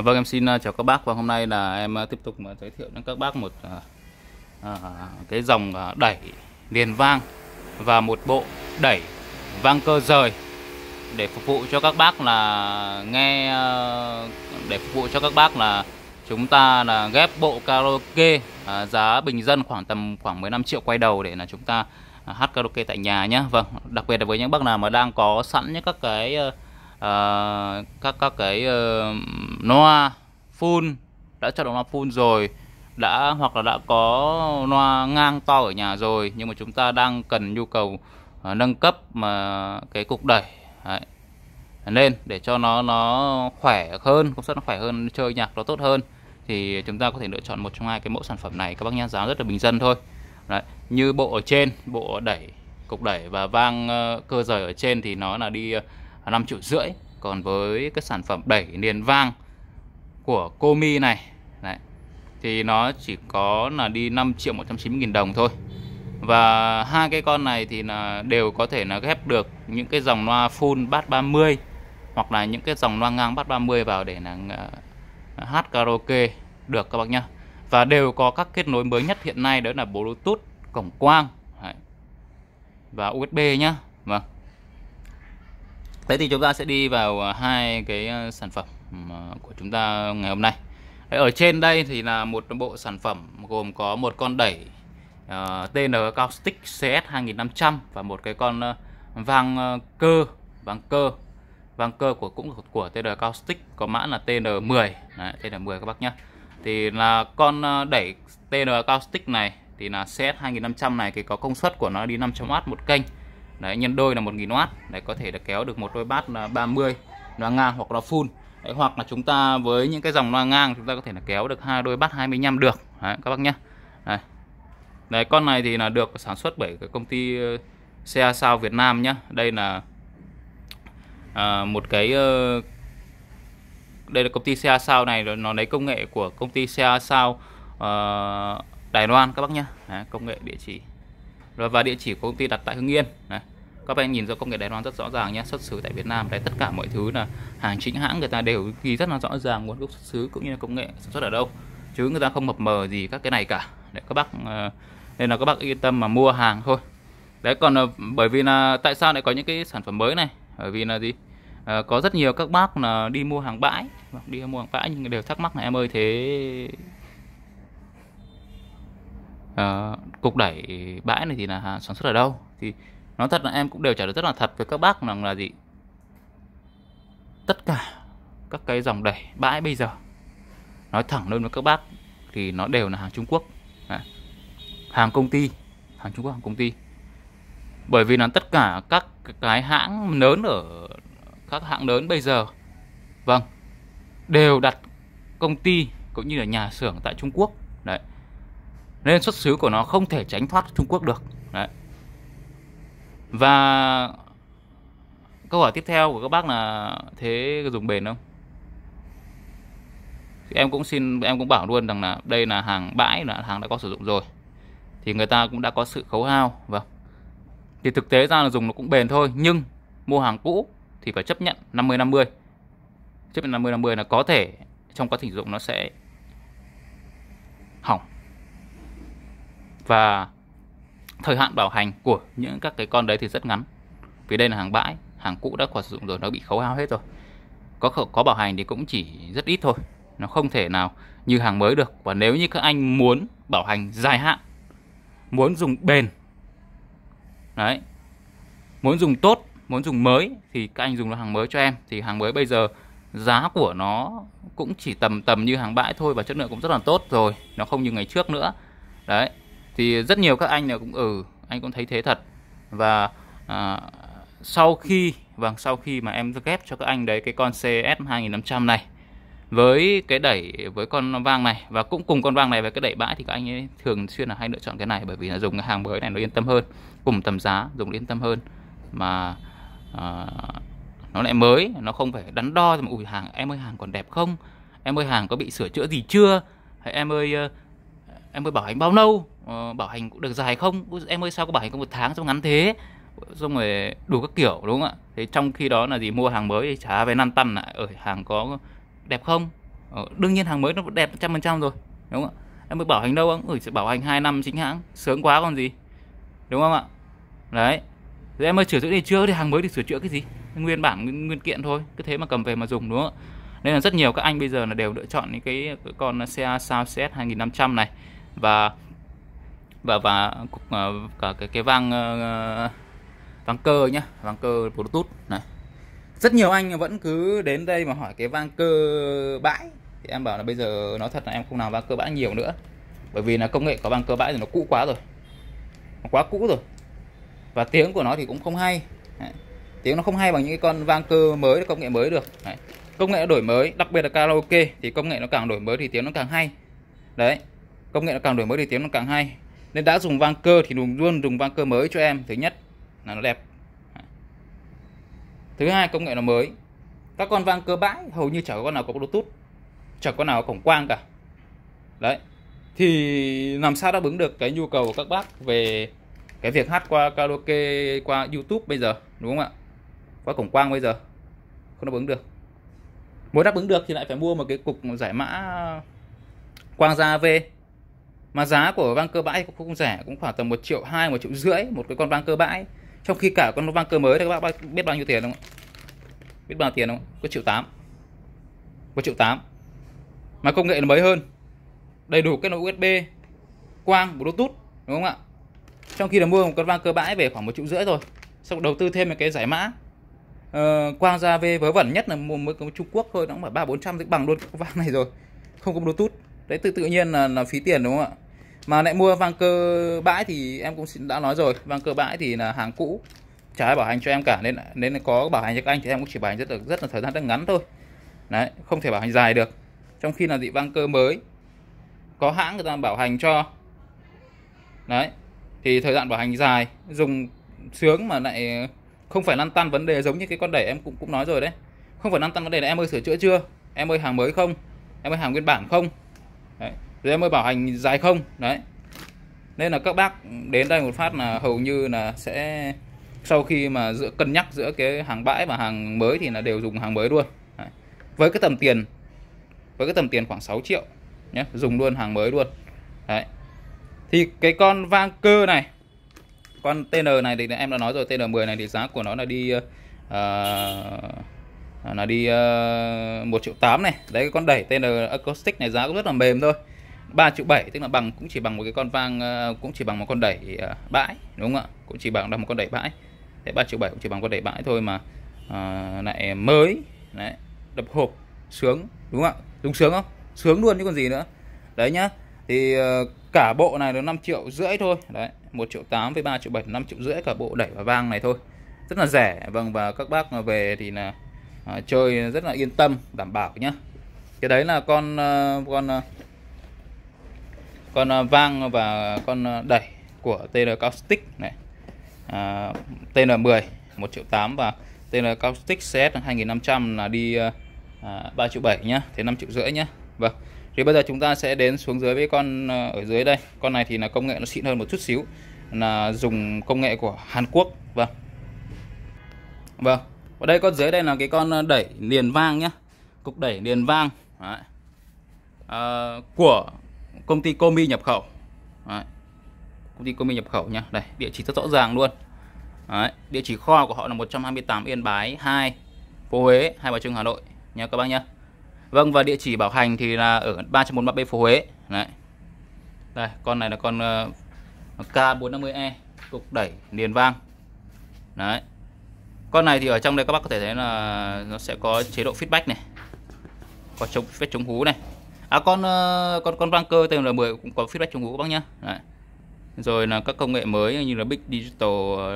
vâng em xin ờ, chào các bác và hôm nay là em ờ, tiếp tục giới thiệu đến các bác một ờ, cái dòng đẩy liền vang và một bộ đẩy vang cơ rời để phục vụ cho các bác là nghe để phục vụ cho các bác là chúng ta là ghép bộ karaoke giá bình dân khoảng tầm khoảng 15 triệu quay đầu để là chúng ta hát karaoke tại nhà nhé vâng đặc biệt là với những bác nào mà đang có sẵn những các cái uh, các các cái uh, loa full đã chọn động loa full rồi đã hoặc là đã có loa ngang to ở nhà rồi nhưng mà chúng ta đang cần nhu cầu uh, nâng cấp mà cái cục đẩy Đấy. lên để cho nó nó khỏe hơn công suất nó khỏe hơn chơi nhạc nó tốt hơn thì chúng ta có thể lựa chọn một trong hai cái mẫu sản phẩm này các bác nhá giá rất là bình dân thôi Đấy. như bộ ở trên bộ đẩy cục đẩy và vang uh, cơ rời ở trên thì nó là đi uh, ờ, 5 triệu rưỡi còn với cái sản phẩm đẩy liền vang của Comi này Đấy. thì nó chỉ có là đi 5 triệu 190 nghìn đồng thôi và hai cái con này thì là đều có thể là ghép được những cái dòng loa full bass 30 hoặc là những cái dòng loa ngang bass 30 vào để là à, hát karaoke được các bác nhá và đều có các kết nối mới nhất hiện nay đó là Bluetooth cổng quang Đấy. và USB nhá vâng thế thì chúng ta sẽ đi vào à, hai cái à, sản phẩm của chúng ta ngày hôm nay Đấy, ở trên đây thì là một bộ sản phẩm gồm có một con đẩy uh, ờ, TN Caustic CS 2500 và một cái con uh, vang uh, cơ vang cơ vang cơ của cũng của TN Caustic có mã là TN10 Đấy, TN10 các bác nhé thì là con đẩy TN Caustic này thì là CS 2500 này thì có công suất của nó đi 500W một kênh đấy nhân đôi là 1000W đấy có thể được kéo được một đôi bát là 30 nó ngang hoặc là full Đấy, hoặc là chúng ta với những cái dòng loa ngang chúng ta có thể là kéo được hai đôi bát 25 được Đấy, các bác nhé Đấy. Đấy con này thì là được sản xuất bởi cái công ty xe ờ, sao Việt Nam nhé Đây là à, một cái ờ, đây là công ty xe sao này nó lấy công nghệ của công ty xe sao uh, Đài Loan các bác nhé công nghệ địa chỉ rồi và địa chỉ của công ty đặt tại Hưng Yên Đấy các bạn nhìn rõ công nghệ Đài Loan rất rõ ràng nhé xuất xứ tại Việt Nam đấy tất cả mọi thứ là hàng chính hãng người ta đều ghi rất là rõ ràng nguồn gốc xuất xứ cũng như là công nghệ sản xuất ở đâu chứ người ta không mập mờ gì các cái này cả để các bác ờ, nên là các bác yên tâm mà mua hàng thôi đấy còn ờ, bởi vì là tại sao lại có những cái sản phẩm mới này bởi vì là gì à, có rất nhiều các bác là đi mua hàng bãi đi mua hàng bãi nhưng đều thắc mắc là em ơi thế à, cục đẩy bãi này thì là sản xuất ở đâu thì nói thật là em cũng đều trả lời rất là thật với các bác rằng là gì tất cả các cái dòng đẩy bãi bây giờ nói thẳng luôn với các bác thì nó đều là hàng Trung Quốc à. hàng công ty hàng Trung Quốc hàng công ty bởi vì là tất cả các cái hãng lớn ở các hãng lớn bây giờ vâng đều đặt công ty cũng như là nhà xưởng tại Trung Quốc đấy nên xuất xứ của nó không thể tránh thoát Trung Quốc được đấy và câu hỏi tiếp theo của các bác là thế dùng bền không? em cũng xin em cũng bảo luôn rằng là đây là hàng bãi là hàng đã có sử dụng rồi. Thì người ta cũng đã có sự khấu hao vâng. Thì thực tế ra là dùng nó cũng bền thôi, nhưng mua hàng cũ thì phải chấp nhận 50 50. Chấp nhận 50 50 là có thể trong quá trình sử dụng nó sẽ hỏng. Và thời hạn bảo hành của những các cái con đấy thì rất ngắn vì đây là hàng bãi hàng cũ đã qua sử dụng rồi nó bị khấu hao hết rồi có có bảo hành thì cũng chỉ rất ít thôi nó không thể nào như hàng mới được và nếu như các anh muốn bảo hành dài hạn muốn dùng bền đấy muốn dùng tốt muốn dùng mới thì các anh dùng là hàng mới cho em thì hàng mới bây giờ giá của nó cũng chỉ tầm tầm như hàng bãi thôi và chất lượng cũng rất là tốt rồi nó không như ngày trước nữa đấy thì rất nhiều các anh là cũng ừ anh cũng thấy thế thật và à, sau khi vâng sau khi mà em ghép cho các anh đấy cái con CS 2500 này với cái đẩy với con vang này và cũng cùng con vang này với cái đẩy bãi thì các anh ấy thường xuyên là hay lựa chọn cái này bởi vì là dùng cái hàng mới này nó yên tâm hơn cùng tầm giá dùng yên tâm hơn mà à, nó lại mới nó không phải đắn đo mà ủi hàng em ơi hàng còn đẹp không em ơi hàng có bị sửa chữa gì chưa hay em ơi em mới bảo hành bao lâu ờ, bảo hành cũng được dài không em ơi sao có bảo hành có một tháng sao ngắn thế xong rồi đủ các kiểu đúng không ạ thế trong khi đó là gì mua hàng mới thì trả về lăn tăn lại ở hàng có đẹp không ờ, đương nhiên hàng mới nó đẹp trăm phần trăm rồi đúng không ạ em mới bảo hành đâu không ừ, bảo hành 2 năm chính hãng sướng quá còn gì đúng không ạ đấy thế em ơi sửa chữa thì chưa thì hàng mới thì sửa chữa cái gì nguyên bản nguyên, nguyên kiện thôi cứ thế mà cầm về mà dùng đúng không ạ nên là rất nhiều các anh bây giờ là đều lựa chọn những cái, cái con xe Sao CS 2500 này và và và à, cả cái cái vang ờ, ờ, vang cơ nhá vang cơ bluetooth này rất nhiều anh vẫn cứ đến đây mà hỏi cái vang cơ bãi thì em bảo là bây giờ nói thật là em không làm vang cơ bãi nhiều nữa bởi vì là công nghệ có vang cơ bãi thì nó cũ quá rồi nó quá cũ rồi và tiếng của nó thì cũng không hay Đấy. tiếng nó không hay bằng những cái con vang cơ mới công nghệ mới được Đấy. công nghệ đổi mới đặc biệt là karaoke thì công nghệ nó càng đổi mới thì tiếng nó càng hay đấy công nghệ nó càng đổi mới thì tiếng nó càng hay nên đã dùng vang cơ thì luôn luôn dùng vang cơ mới cho em thứ nhất là nó đẹp thứ hai công nghệ nó mới các con vang cơ bãi hầu như chẳng có con nào có bluetooth chẳng có con nào có cổng quang cả đấy thì làm sao đáp ứng được cái nhu cầu của các bác về cái việc hát qua karaoke qua youtube bây giờ đúng không ạ qua cổng quang bây giờ không đáp ứng được muốn đáp ứng được thì lại phải mua một cái cục giải mã quang ra v mà giá của vang cơ bãi cũng không rẻ cũng khoảng tầm một triệu hai một triệu rưỡi một cái con vang cơ bãi trong khi cả con vang cơ mới thì các bạn biết bao nhiêu tiền không biết bao nhiêu tiền không có triệu tám có triệu tám mà công nghệ nó mới hơn đầy đủ kết nối USB quang Bluetooth đúng không ạ trong khi là mua một con vang cơ bãi về khoảng một triệu rưỡi rồi xong đầu tư thêm một cái giải mã uh, quang ra về vớ vẩn nhất là mua mới có Trung Quốc thôi nó cũng phải ba bốn trăm bằng luôn cái vang này rồi không có Bluetooth đấy tự tự nhiên là, là phí tiền đúng không ạ mà lại mua vang cơ bãi thì em cũng đã nói rồi vang cơ bãi thì là hàng cũ chả bảo hành cho em cả nên nên có bảo hành cho các anh thì em cũng chỉ bảo hành rất là rất là thời gian rất ngắn thôi đấy không thể bảo hành dài được trong khi là dị vang cơ mới có hãng người ta bảo hành cho đấy thì thời gian bảo hành dài dùng sướng mà lại không phải lăn tăn vấn đề giống như cái con đẩy em cũng cũng nói rồi đấy không phải lăn tăn vấn đề là em ơi sửa chữa chưa em ơi hàng mới không em ơi hàng nguyên bản không đấy rồi em mới bảo hành dài không đấy nên là các bác đến đây một phát là hầu như là sẽ sau khi mà giữa cân nhắc giữa cái hàng bãi và hàng mới thì là đều dùng hàng mới luôn đấy. với cái tầm tiền với cái tầm tiền khoảng 6 triệu nhé dùng luôn hàng mới luôn đấy thì cái con vang cơ này con TN này thì em đã nói rồi TN10 này thì giá của nó là đi uh, là đi uh, ờ, 1 triệu 8 này đấy con đẩy TN acoustic này giá cũng rất là mềm thôi 3 triệu 7 tức là bằng cũng chỉ bằng một cái con vang ờ, cũng chỉ bằng một con đẩy ờ, bãi đúng không ạ cũng chỉ bằng một con đẩy bãi để 3 triệu 7 cũng chỉ bằng con đẩy bãi thôi mà à, lại mới đấy, đập hộp sướng đúng không ạ đúng sướng không sướng luôn chứ còn gì nữa đấy nhá thì cả bộ này được 5 triệu rưỡi thôi đấy 1 triệu 8 với 3 triệu 7 5 triệu rưỡi cả bộ đẩy và vang này thôi rất là rẻ vâng và các bác về thì là à, chơi rất là yên tâm đảm bảo nhá cái đấy là con con con à, vang và con à, đẩy của tn Caustic này à, TN10 1 triệu 8 và TN Caustic CS 2500 là đi à, 3 à, triệu 7 nhá thế 5 triệu rưỡi nhá Vâng thì bây giờ chúng ta sẽ đến xuống dưới với con ở dưới đây con này thì là công nghệ nó xịn hơn một chút xíu là dùng công nghệ của Hàn Quốc vâng vâng ở đây con dưới đây là cái con đẩy liền vang nhá cục đẩy liền vang Đấy. À, của công ty Comi nhập khẩu Đấy. công ty Comi nhập khẩu nhá đây địa chỉ rất rõ ràng luôn Đấy. địa chỉ kho của họ là 128 Yên Bái 2 phố Huế Hai Bà Trưng Hà Nội nha các bác nhá Vâng và địa chỉ bảo hành thì là ở 343B phố Huế Đấy. đây con này là con uh, ờ, K450E cục đẩy liền vang đấy con này thì ở trong đây các bác có thể thấy là nó sẽ có chế độ feedback này có chống vết chống hú này à con ờ, con con cơ Blanker là 10 cũng có feedback chống ngủ bác nhá Đấy. rồi là các công nghệ mới như là Big Digital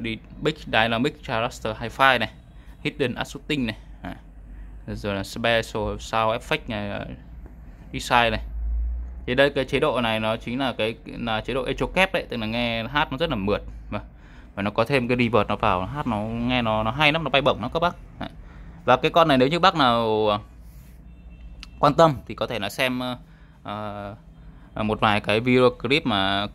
đi ờ, Big Dynamic charaster Hi-Fi này Hidden Adjusting này Đấy. rồi là Special Sound Effect này ờ, Design này thì đây cái chế độ này nó chính là cái là chế độ echo kép đấy tức là nghe hát nó rất là mượt mà và nó có thêm cái reverb nó vào hát nó nghe nó nó hay lắm nó bay bổng lắm các bác và cái con này nếu như bác nào quan tâm thì có thể là xem uh, một vài cái video clip mà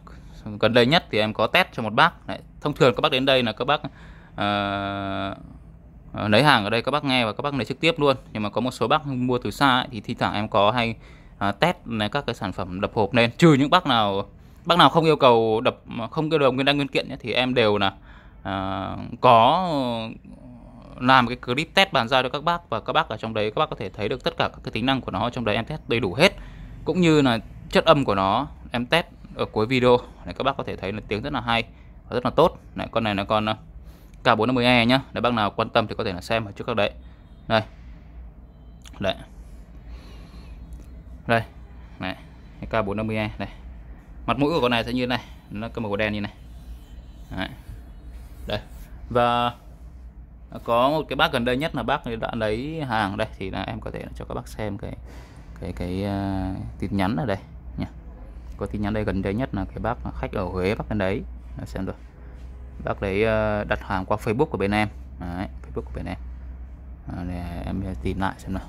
gần đây nhất thì em có test cho một bác Đấy, thông thường các bác đến đây là các bác uh, lấy hàng ở đây các bác nghe và các bác lấy trực tiếp luôn nhưng mà có một số bác mua từ xa ấy, thì thi thoảng em có hay uh, test này các cái sản phẩm đập hộp lên trừ những bác nào bác nào không yêu cầu đập không yêu cầu nguyên đăng nguyên kiện nhé, thì em đều là uh, có làm cái clip test bàn giao cho các bác và các bác ở trong đấy các bác có thể thấy được tất cả các cái tính năng của nó trong đấy em test đầy đủ hết cũng như là chất âm của nó em test ở cuối video này các bác có thể thấy là tiếng rất là hay và rất là tốt này con này là con ờ, K450E nhá để bác nào quan tâm thì có thể là xem ở trước các đấy đây đây đây này K450E đây mặt mũi của con này sẽ như này nó có màu đen như này đấy. đây và có một cái bác gần đây nhất là bác đã lấy hàng đây thì là em có thể cho các bác xem cái cái cái uh, tin nhắn ở đây nha có tin nhắn đây gần đây nhất là cái bác khách ở Huế bác bên đấy xem được bác đấy uh, đặt hàng qua Facebook của bên em đấy, Facebook của bên em à, để em tìm lại xem nào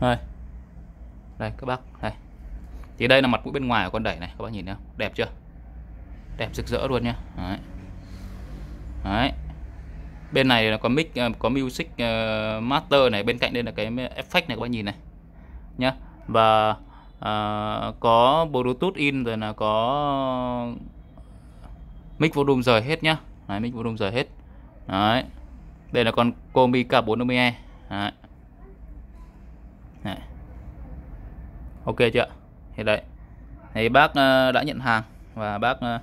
đây đây các bác này thì đây là mặt mũi bên ngoài của con đẩy này các bác nhìn thấy không đẹp chưa đẹp rực rỡ luôn nhá đấy. đấy bên này là có mic ờ, có music ờ, master này bên cạnh đây là cái effect này các bác nhìn này nhá và à, có bluetooth in rồi là có mic volume rời hết nhá đấy, mic volume rời hết đấy đây là con Komi K450E ok chưa thì đấy thì bác ờ, đã nhận hàng và bác ờ,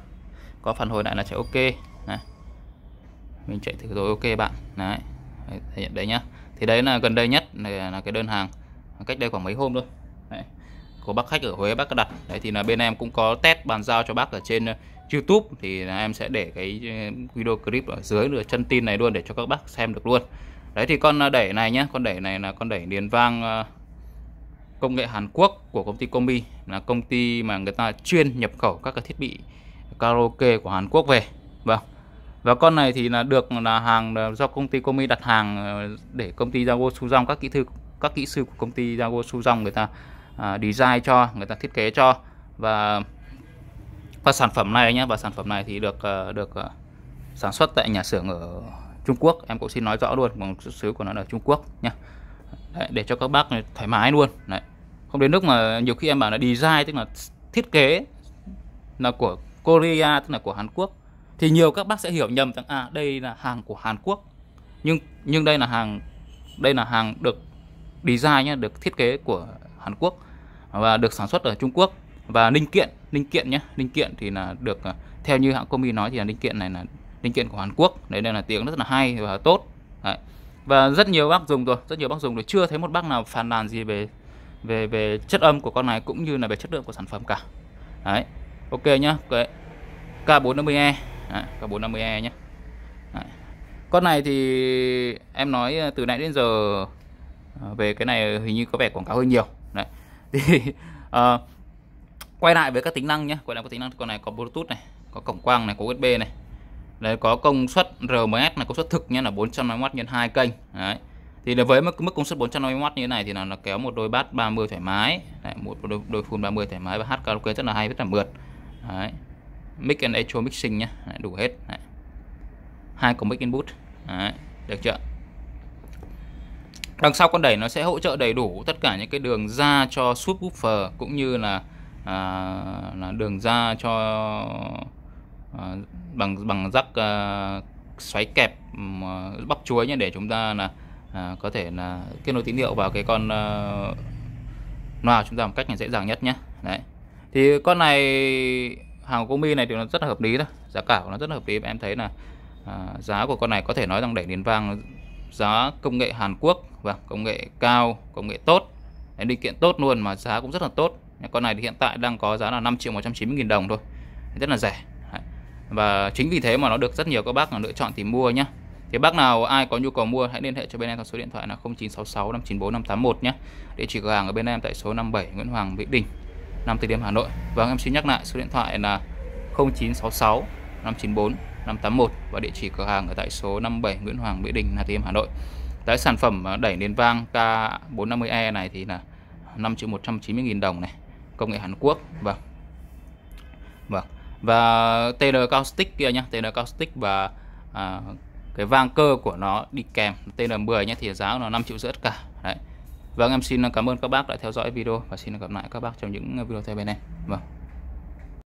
có phản hồi lại là chạy ok này mình chạy thử rồi ok bạn đấy thể hiện đấy nhá thì đấy là gần đây nhất này là cái đơn hàng cách đây khoảng mấy hôm thôi đấy. của bác khách ở Huế bác đặt đấy thì là bên em cũng có test bàn giao cho bác ở trên ờ, YouTube thì em sẽ để cái video clip ở dưới nửa chân tin này luôn để cho các bác xem được luôn đấy thì con đẩy này nhá con đẩy này là con đẩy liền vang công nghệ Hàn Quốc của công ty Comi là công ty mà người ta chuyên nhập khẩu các cái thiết bị karaoke của Hàn Quốc về. Vâng. Và con này thì là được là hàng do công ty Comi đặt hàng ờ, để công ty Jago Suzong các kỹ thư các kỹ sư của công ty Jago Suzong người ta à, design cho, người ta thiết kế cho và và sản phẩm này nhé và sản phẩm này thì được ờ, được ờ, sản xuất tại nhà xưởng ở Trung Quốc em cũng xin nói rõ luôn nguồn xuất xứ của nó là Trung Quốc nhé để cho các bác thoải mái luôn đấy không đến lúc mà nhiều khi em bảo là design tức là thiết kế là của Korea tức là của Hàn Quốc thì nhiều các bác sẽ hiểu nhầm rằng à đây là hàng của Hàn Quốc nhưng nhưng đây là hàng đây là hàng được design nhé được thiết kế của Hàn Quốc và được sản xuất ở Trung Quốc và linh kiện linh kiện nhé linh kiện thì là được à, theo như hãng Comi nói thì là linh kiện này là linh kiện của Hàn Quốc đấy đây là tiếng rất là hay và tốt đấy. và rất nhiều bác dùng rồi rất nhiều bác dùng rồi chưa thấy một bác nào phàn nàn gì về về về chất âm của con này cũng như là về chất lượng của sản phẩm cả đấy ok nhá cái K450E K450E nhá con này thì em nói từ nãy đến giờ ờ, về cái này hình như có vẻ quảng cáo hơi nhiều đấy thì uh, quay lại với các tính năng nhá quay lại các tính năng con này có bluetooth này có cổng quang này có usb này đấy có công suất rms là công suất thực nhá là 450w nhân hai kênh đấy thì là với mức mức công suất 450W như thế này thì là nó kéo một đôi bass 30 thoải mái đấy, một đôi, đôi full 30 thoải mái và hát karaoke rất là hay rất là mượt đấy. mic and echo mixing nhá đấy, đủ hết đấy. hai cổng mic input đấy. được chưa đằng sau con đẩy nó sẽ hỗ trợ đầy đủ tất cả những cái đường ra cho subwoofer cũng như là à, là đường ra cho à, bằng bằng rắc à, xoáy kẹp à, bắp chuối nhé để chúng ta là à, có thể là kết nối tín hiệu vào cái con uh, loa chúng ta một cách là dễ dàng nhất nhé đấy thì con này hàng của Mi này thì nó rất là hợp lý đó, giá cả của nó rất là hợp lý và em thấy là à, giá của con này có thể nói rằng đẩy đến vang giá công nghệ Hàn Quốc và vâng, công nghệ cao công nghệ tốt đấy, linh kiện tốt luôn mà giá cũng rất là tốt con này thì hiện tại đang có giá là 5 triệu 190 nghìn đồng thôi rất là rẻ và chính vì thế mà nó được rất nhiều các bác lựa chọn tìm mua nhé thì bác nào ai có nhu cầu mua hãy liên hệ cho bên em theo số điện thoại là 0966 594 581 nhé. Địa chỉ cửa hàng ở bên em tại số 57 Nguyễn Hoàng Mỹ Đình, Nam Từ Liêm Hà Nội. Và vâng, em xin nhắc lại số điện thoại là 0966 594 581 và địa chỉ cửa hàng ở tại số 57 Nguyễn Hoàng Mỹ Đình, Nam Từ Liêm Hà Nội. tại sản phẩm à, đẩy nền vang K450E này thì là 5 triệu 190 000 đồng này, công nghệ Hàn Quốc. và vâng. vâng. Và TL Caustic kia nhá, TL Caustic và à, cái vang cơ của nó đi kèm tên là 10 nhé thì giá của nó 5 triệu rưỡi cả đấy vâng em xin cảm ơn các bác đã theo dõi video và xin gặp lại các bác trong những video tiếp bên này vâng